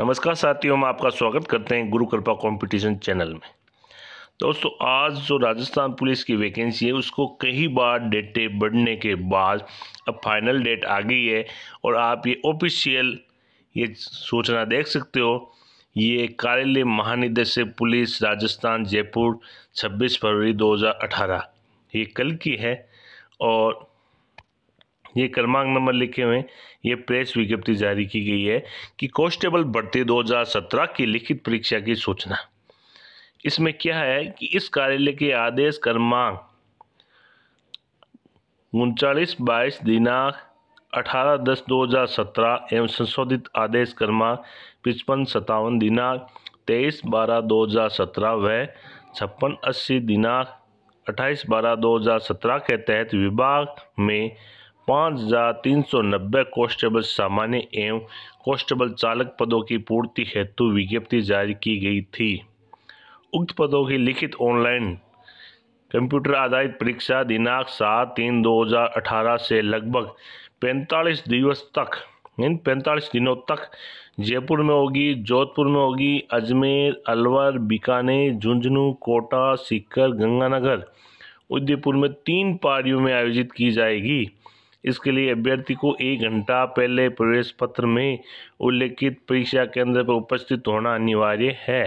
नमस्कार साथियों हम आपका स्वागत करते हैं गुरु कृपा कंपटीशन चैनल में दोस्तों आज जो राजस्थान पुलिस की वैकेंसी है उसको कई बार डेटे बढ़ने के बाद अब फाइनल डेट आ गई है और आप ये ऑफिशियल ये सूचना देख सकते हो ये कार्यालय महानिदेशक पुलिस राजस्थान जयपुर 26 फरवरी 2018 ये कल की है और ये क्रमांक नंबर लिखे हुए ये प्रेस विज्ञप्ति जारी की गई है कि कॉन्स्टेबल भर्ती 2017 की लिखित परीक्षा की सूचना इसमें क्या है कि इस कार्यालय के आदेश क्रमांक उनचालीस बाईस दिनांक अठारह दस दो हज़ार सत्रह एवं संशोधित आदेश क्रमांक पचपन सत्तावन दिनांक तेईस बारह दो हज़ार सत्रह व छप्पन अस्सी दिनांक अट्ठाईस बारह दो हज़ार सत्रह के तहत विभाग में पाँच हज़ार तीन सौ नब्बे कॉन्स्टेबल सामान्य एवं कॉन्स्टेबल चालक पदों की पूर्ति हेतु विज्ञप्ति जारी की गई थी उक्त पदों की लिखित ऑनलाइन कंप्यूटर आधारित परीक्षा दिनांक सात तीन दो हज़ार अठारह से लगभग पैंतालीस दिवस तक इन पैंतालीस दिनों तक जयपुर में होगी जोधपुर में होगी अजमेर अलवर बीकानेर झुंझुनू कोटा सीकर गंगानगर उदयपुर में तीन पारियों में आयोजित की जाएगी इसके लिए अभ्यर्थी को एक घंटा पहले प्रवेश पत्र में उल्लेखित परीक्षा केंद्र पर उपस्थित होना अनिवार्य है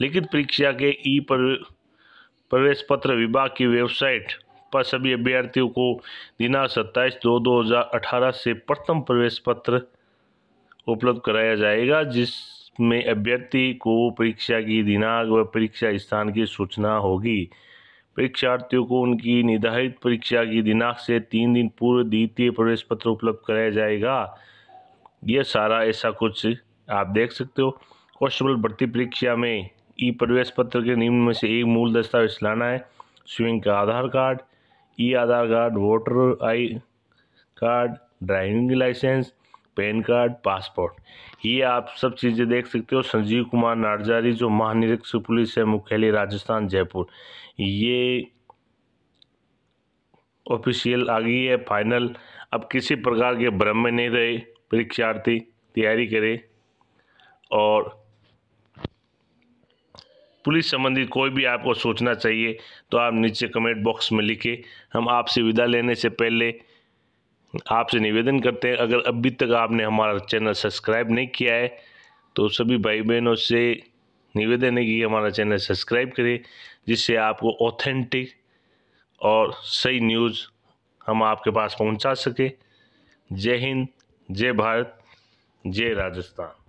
लिखित परीक्षा के ई प्रवेश पत्र विभाग की वेबसाइट पर सभी अभ्यर्थियों को दिनांक सत्ताईस दो दो हज़ार अठारह से प्रथम प्रवेश पत्र उपलब्ध कराया जाएगा जिसमें अभ्यर्थी को परीक्षा की दिनांक व परीक्षा स्थान की सूचना होगी परीक्षार्थियों को उनकी निर्धारित परीक्षा की दिनांक से तीन दिन पूर्व द्वितीय प्रवेश पत्र उपलब्ध कराया जाएगा यह सारा ऐसा कुछ आप देख सकते हो कॉन्स्टेबल भर्ती परीक्षा में ई प्रवेश पत्र के निम्न में से एक मूल दस्तावेज लाना है स्विमिंग का Aadhaar card e Aadhaar card voter I card driving licence PAN card passport ये आप सब चीज़ें देख सकते हो संजीव कुमार नारजारी जो महानिरीक्षक पुलिस है मुख्यालय राजस्थान जयपुर ये ऑफिशियल आ गई है फाइनल अब किसी प्रकार के भ्रम में नहीं रहे परीक्षार्थी तैयारी करें और पुलिस संबंधी कोई भी आपको सोचना चाहिए तो आप नीचे कमेंट बॉक्स में लिखें हम आपसे विदा लेने से पहले आपसे निवेदन करते हैं अगर अभी तक आपने हमारा चैनल सब्सक्राइब नहीं किया है तो सभी भाई बहनों से निवेदन है कि हमारा चैनल सब्सक्राइब करें जिससे आपको ऑथेंटिक और सही न्यूज़ हम आपके पास पहुंचा सके जय हिंद जय भारत जय राजस्थान